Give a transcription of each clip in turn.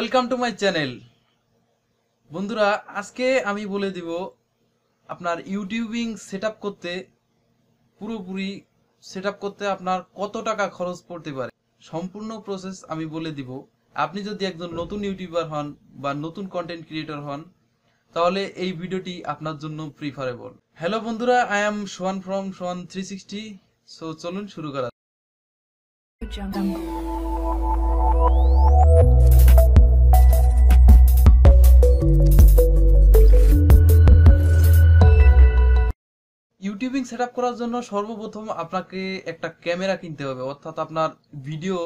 welcome to my channel বন্ধুরা আজকে আমি বলে দিব আপনার ইউটিউবিং সেট করতে পুরোপুরি সেট করতে আপনার কত টাকা খরচ পড়তে পারে সম্পূর্ণ প্রসেস আমি বলে দিব আপনি যদি একজন নতুন ইউটিউবার হন বা নতুন কন্টেন্ট ক্রিয়েটর হন তাহলে এই ভিডিওটি আপনার জন্য প্রিফারেবল হ্যালো বন্ধুরা I am Swan from Swan three sixty so চলুন শুরু করা রেকর্ডিং সেট করার জন্য সর্বপ্রথম আপনাকে একটা ক্যামেরা কিনতে হবে অর্থাৎ আপনার ভিডিও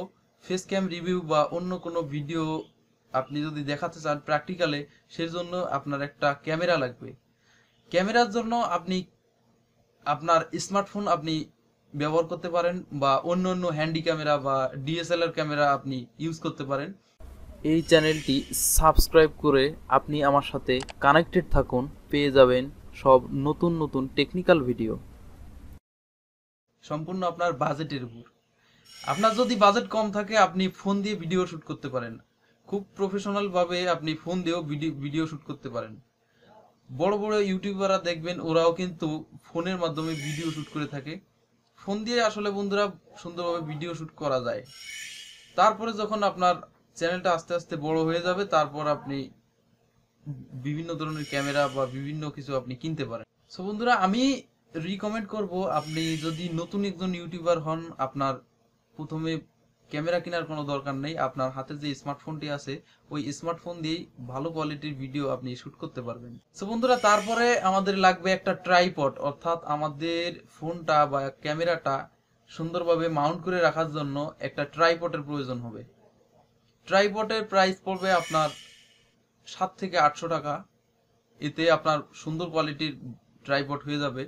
ফেস ক্যাম রিভিউ বা অন্য কোনো ভিডিও আপনি যদি দেখাতে চান প্র্যাকটিক্যালে সেই জন্য আপনার একটা ক্যামেরা লাগবে ক্যামেরার জন্য আপনি আপনার স্মার্টফোন আপনি ব্যবহার করতে পারেন বা অন্য অন্য হ্যান্ডি ক্যামেরা বা ডিএসএলআর ক্যামেরা আপনি ইউজ করতে পারেন এই চ্যানেলটি সাবস্ক্রাইব করে আপনি আমার সাথে কানেক্টেড থাকুন পেয়ে যাবেন সব নতুন নতুন টেকনিক্যাল ভিডিও সম্পূর্ণ আপনার বাজেটের উপর আপনার যদি বাজেট কম থাকে আপনি ফোন দিয়ে ভিডিও শ্যুট করতে পারেন খুব প্রফেশনাল ভাবে আপনি ফোন দিয়েও ভিডিও শ্যুট করতে পারেন বড় বড় ইউটিউবাররা দেখবেন ওরাও কিন্তু ফোনের মাধ্যমে ভিডিও শ্যুট করে থাকে ফোন দিয়ে আসলে বন্ধুরা সুন্দরভাবে ভিডিও শ্যুট করা যায় তারপরে যখন আপনার চ্যানেলটা আস্তে আস্তে বড় হয়ে যাবে তারপর আপনি বিভিন্ন ধরনের ক্যামেরা বা বিভিন্ন কিছু আপনি কিনতে পারেন সো বন্ধুরা আমি রিকমেন্ড করব আপনি যদি নতুন একজন ইউটিউবার হন আপনার প্রথমে ক্যামেরা কেনার কোনো দরকার নেই আপনার হাতে যে স্মার্টফোনটি আছে ওই স্মার্টফোন দিয়েই ভালো কোয়ালিটির ভিডিও আপনি শ্যুট করতে পারবেন সো বন্ধুরা তারপরে আমাদের লাগবে একটা ট্রাইপড অর্থাৎ আমাদের ফোনটা বা ক্যামেরাটা সুন্দরভাবে মাউন্ট করে রাখার জন্য একটা ট্রাইপটের প্রয়োজন হবে ট্রাইপটের প্রাইস পড়বে আপনার সাত থেকে আটশো টাকা এতে আপনার সুন্দর কোয়ালিটির ট্রাইপড হয়ে যাবে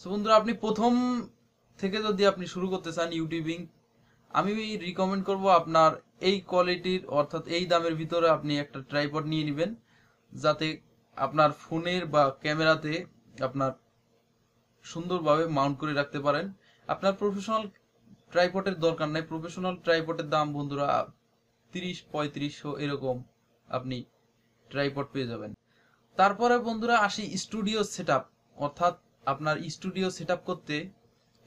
সো বন্ধুরা আপনি প্রথম থেকে যদি আপনি শুরু করতে চান ইউটিউবিং আমি রিকমেন্ড করব আপনার এই কোয়ালিটির অর্থাৎ এই দামের ভিতরে আপনি একটা ট্রাইপড নিয়ে নেবেন যাতে আপনার ফোনের বা ক্যামেরাতে আপনার সুন্দরভাবে মাউন্ট করে রাখতে পারেন আপনার প্রফেশনাল ট্রাইপটের দরকার নাই প্রফেশনাল ট্রাইপটের দাম বন্ধুরা তিরিশ পঁয়ত্রিশশো এরকম আপনি ট্রাইপড পেয়ে যাবেন তারপরে বন্ধুরা আসি স্টুডিও সেট অর্থাৎ আপনার স্টুডিও সেট করতে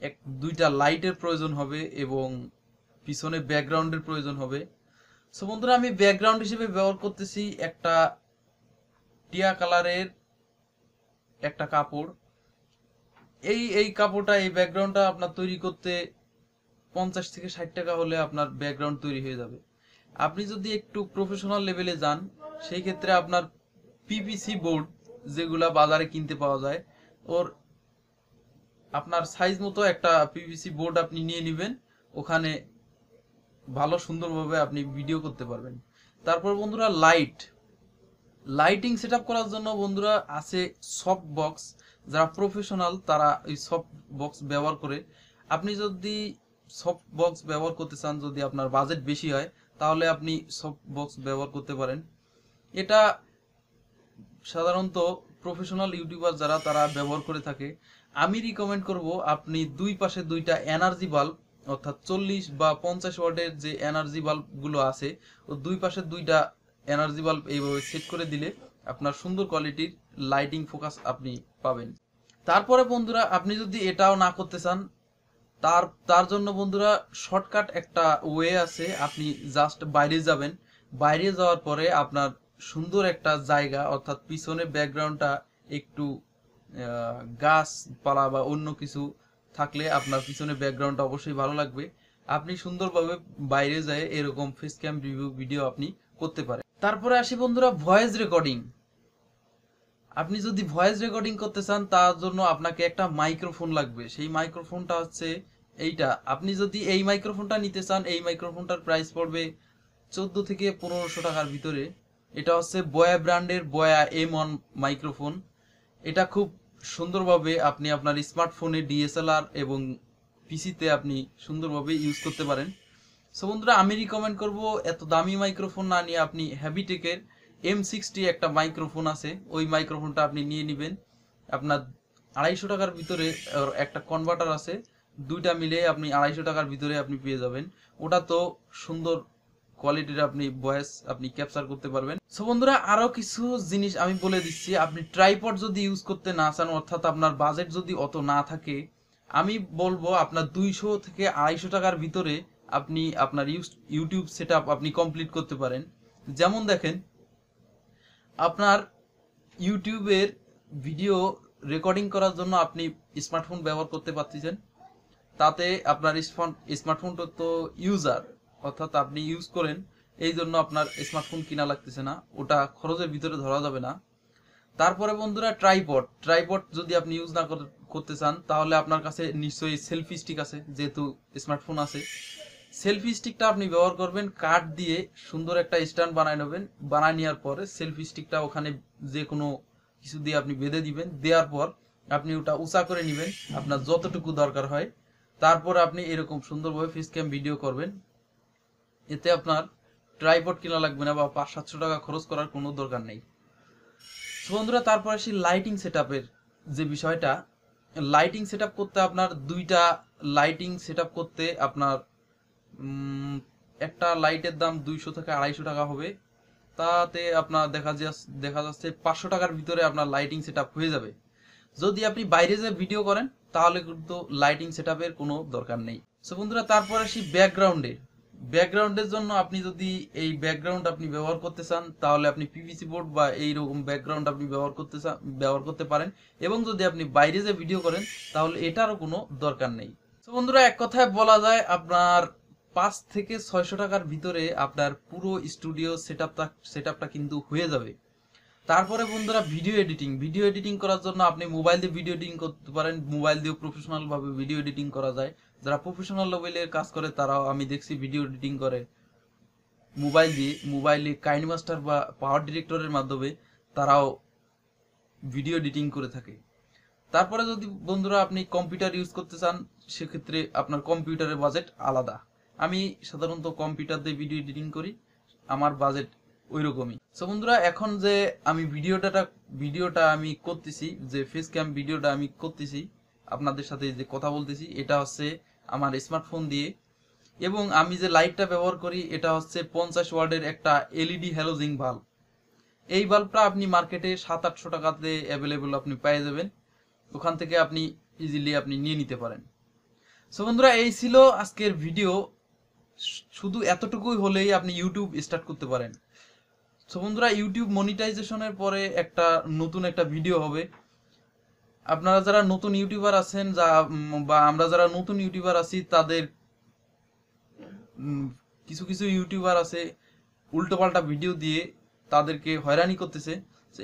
এক দুইটা লাইটের প্রয়োজন হবে এবং পিছনে ব্যাকগ্রাউন্ডের প্রয়োজন হবে সো বন্ধুরা আমি ব্যাকগ্রাউন্ড হিসেবে ব্যবহার করতেছি একটা টিয়া কালারের একটা কাপড় এই এই কাপড়টা এই ব্যাকগ্রাউন্ডটা আপনার তৈরি করতে পঞ্চাশ থেকে ষাট টাকা হলে আপনার ব্যাকগ্রাউন্ড তৈরি হয়ে যাবে আপনি যদি একটু প্রফেশনাল লেভেলে যান সেই ক্ষেত্রে আপনার পিপিসি বোর্ড যেগুলা বাজারে কিনতে পাওয়া যায় ওর আপনার সাইজ মতো একটা পিপিসি বোর্ড আপনি নিয়ে নেবেন ওখানে ভালো সুন্দরভাবে আপনি ভিডিও করতে পারবেন তারপর বন্ধুরা লাইট লাইটিং সেট করার জন্য বন্ধুরা আছে সফট বক্স যারা প্রফেশনাল তারা ওই সফট বক্স ব্যবহার করে আপনি যদি সফট বক্স ব্যবহার করতে চান যদি আপনার বাজেট বেশি হয় তাহলে আপনি সফট বক্স ব্যবহার করতে পারেন এটা সাধারণত প্রফেশনাল ইউটিউবার যারা তারা ব্যবহার করে থাকে আমি রিকমেন্ড করব আপনি দুই পাশে দুইটা এনার্জি বাল্ব অর্থাৎ চল্লিশ বা পঞ্চাশ ওয়ার্ডের যে এনার্জি বাল্বগুলো আছে ও দুই পাশে দুইটা এনার্জি বাল্ব এইভাবে সেট করে দিলে আপনার সুন্দর কোয়ালিটির লাইটিং ফোকাস আপনি পাবেন তারপরে বন্ধুরা আপনি যদি এটাও না করতে চান তার তার জন্য বন্ধুরা শর্টকাট একটা ওয়ে আছে আপনি জাস্ট বাইরে যাবেন বাইরে যাওয়ার পরে আপনার সুন্দর একটা জায়গা অর্থাৎ পিছনে ব্যাকগ্রাউন্ডটা একটু গাছপালা বা অন্য কিছু থাকলে আপনার পিছনে ব্যাকগ্রাউন্ডটা অবশ্যই ভালো লাগবে আপনি সুন্দরভাবে বাইরে যায় এরকম ফেস ক্যাম রিভিউ ভিডিও আপনি করতে পারেন তারপরে আসি বন্ধুরা ভয়েস রেকর্ডিং আপনি যদি ভয়েস রেকর্ডিং করতে চান তার জন্য আপনাকে একটা মাইক্রোফোন লাগবে সেই মাইক্রোফোনটা হচ্ছে এইটা আপনি যদি এই মাইক্রোফোনটা নিতে চান এই মাইক্রোফোনটার প্রাইস পড়বে চোদ্দো থেকে পনেরোশো টাকার ভিতরে এটা হচ্ছে বয়া ব্র্যান্ডের বয়া এম ওয়ান মাইক্রোফোন এটা খুব সুন্দরভাবে আপনি আপনার স্মার্টফোনে ডিএসএলআর এবং পিসিতে আপনি সুন্দরভাবে ইউজ করতে পারেন সো বন্ধুরা আমি রিকমেন্ড করব এত দামি মাইক্রোফোন না নিয়ে আপনি হ্যাবিটেকের এম সিক্সটি একটা মাইক্রোফোন আছে ওই মাইক্রোফোনটা আপনি নিয়ে নেবেন আপনার আড়াইশো টাকার ভিতরে একটা কনভার্টার আছে দুইটা মিলে আপনি আড়াইশো টাকার ভিতরে আপনি পেয়ে যাবেন ওটা তো সুন্দর কোয়ালিটির আপনি ভয়েস আপনি ক্যাপচার করতে পারবেন সো বন্ধুরা আরও কিছু জিনিস আমি বলে দিচ্ছি আপনি ট্রাইপড যদি ইউজ করতে না চান অর্থাৎ আপনার বাজেট যদি অত না থাকে আমি বলবো আপনার দুইশো থেকে আড়াইশো টাকার ভিতরে আপনি আপনার ইউটিউব সেট আপনি কমপ্লিট করতে পারেন যেমন দেখেন আপনার ইউটিউবের ভিডিও রেকর্ডিং করার জন্য আপনি স্মার্টফোন ব্যবহার করতে পারতেছেন তাতে আপনার স্মার্টফোনটা তো ইউজার অর্থাৎ আপনি ইউজ করেন এই জন্য আপনার স্মার্টফোন কিনা লাগতেছে না ওটা খরচের ভিতরে ধরা যাবে না তারপরে বন্ধুরা ট্রাইপড ট্রাইপড যদি আপনি ইউজ না করতে চান তাহলে আপনার কাছে নিশ্চয়ই সেলফি স্টিক আছে যেহেতু স্মার্টফোন আছে সেলফি স্টিকটা আপনি ব্যবহার করবেন কাঠ দিয়ে সুন্দর একটা স্ট্যান্ড বানায় নেবেন বানায় নেওয়ার পরে সেলফি স্টিকটা ওখানে যে কোনো কিছু দিয়ে আপনি বেঁধে দিবেন দেওয়ার পর আপনি ওটা উঁচা করে নেবেন আপনার যতটুকু দরকার হয় তারপর আপনি এরকম সুন্দরভাবে ফেস ক্যাম ভিডিও করবেন এতে আপনার ট্রাইপড কেনা লাগবে না বা পাঁচ সাতশো টাকা খরচ করার কোনো দরকার নেই বন্ধুরা তারপরে সেই লাইটিং সেট যে বিষয়টা লাইটিং সেট করতে আপনার দুইটা লাইটিং সেট করতে আপনার একটা লাইটের দাম দুইশো থেকে আড়াইশো টাকা হবে তাতে আপনার দেখা যাচ্ছে দেখা যাচ্ছে পাঁচশো টাকার ভিতরে আপনার লাইটিং সেট হয়ে যাবে যদি আপনি বাইরে যে ভিডিও করেন তাহলে কিন্তু লাইটিং সেট কোনো দরকার নেই সো বন্ধুরা তারপর আসি ব্যাকগ্রাউন্ডের ব্যাকগ্রাউন্ডের জন্য আপনি যদি এই ব্যাকগ্রাউন্ড আপনি ব্যবহার করতে চান তাহলে আপনি পিভিসি বোর্ড বা এই রকম ব্যাকগ্রাউন্ড আপনি ব্যবহার করতে চান ব্যবহার করতে পারেন এবং যদি আপনি বাইরে যে ভিডিও করেন তাহলে এটারও কোনো দরকার নেই বন্ধুরা এক কথায় বলা যায় আপনার পাঁচ থেকে ছয়শো টাকার ভিতরে আপনার পুরো স্টুডিও সেট আপটা সেট আপটা কিন্তু হয়ে যাবে তারপরে বন্ধুরা ভিডিও এডিটিং ভিডিও এডিটিং করার জন্য আপনি মোবাইল দিয়ে ভিডিও এডিটিং করতে পারেন মোবাইল দিয়ে প্রফেশনাল ভাবে ভিডিও এডিটিং করা যায় যারা প্রফেশনাল লেভেলের কাজ করে তারাও আমি দেখছি ভিডিও এডিটিং করে মোবাইল দিয়ে মোবাইলে কাইন্ড মাস্টার বা পাওয়ার ডিরেক্টরের মাধ্যমে তারাও ভিডিও এডিটিং করে থাকে তারপরে যদি বন্ধুরা আপনি কম্পিউটার ইউজ করতে চান সেক্ষেত্রে আপনার কম্পিউটারের বাজেট আলাদা আমি সাধারণত কম্পিউটার দিয়ে ভিডিও এডিটিং করি আমার বাজেট ওইরকমই সো বন্ধুরা এখন যে আমি ভিডিওটা ভিডিওটা আমি করতেছি যে ফেস ক্যাম ভিডিওটা আমি করতেছি আপনাদের সাথে যে কথা বলতেছি এটা হচ্ছে আমার স্মার্টফোন দিয়ে এবং আমি যে লাইটটা ব্যবহার করি এটা হচ্ছে পঞ্চাশ ওয়ার্ডের একটা এলইডি হ্যালোজিং বাল্ব এই বাল্বটা আপনি মার্কেটে সাত আটশো টাকাতে অ্যাভেলেবল আপনি পেয়ে যাবেন ওখান থেকে আপনি ইজিলি আপনি নিয়ে নিতে পারেন সো বন্ধুরা এই ছিল আজকের ভিডিও শুধু এতটুকুই হলেই আপনি ইউটিউব স্টার্ট করতে পারেন সো বন্ধুরা ইউটিউব মনিটাইজেশনের পরে একটা নতুন একটা ভিডিও হবে আপনারা যারা নতুন ইউটিউবার আছেন যা বা আমরা যারা নতুন ইউটিউবার আছি তাদের কিছু কিছু ইউটিউবার আছে উল্টোপাল্টা ভিডিও দিয়ে তাদেরকে হয়রানি করতেছে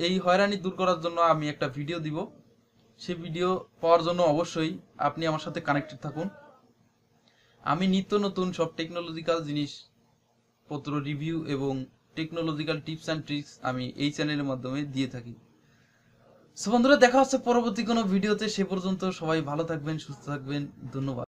এই হয়রানি দূর করার জন্য আমি একটা ভিডিও দিব সে ভিডিও পাওয়ার জন্য অবশ্যই আপনি আমার সাথে কানেক্টেড থাকুন আমি নিত্য নতুন সব টেকনোলজিক্যাল জিনিসপত্র রিভিউ এবং টেকনোলজিক্যাল টিপস অ্যান্ড ট্রিক্স আমি এই চ্যানেলের মাধ্যমে দিয়ে থাকি সো বন্ধুরা দেখা হচ্ছে পরবর্তী কোনো ভিডিওতে সে পর্যন্ত সবাই ভালো থাকবেন সুস্থ থাকবেন ধন্যবাদ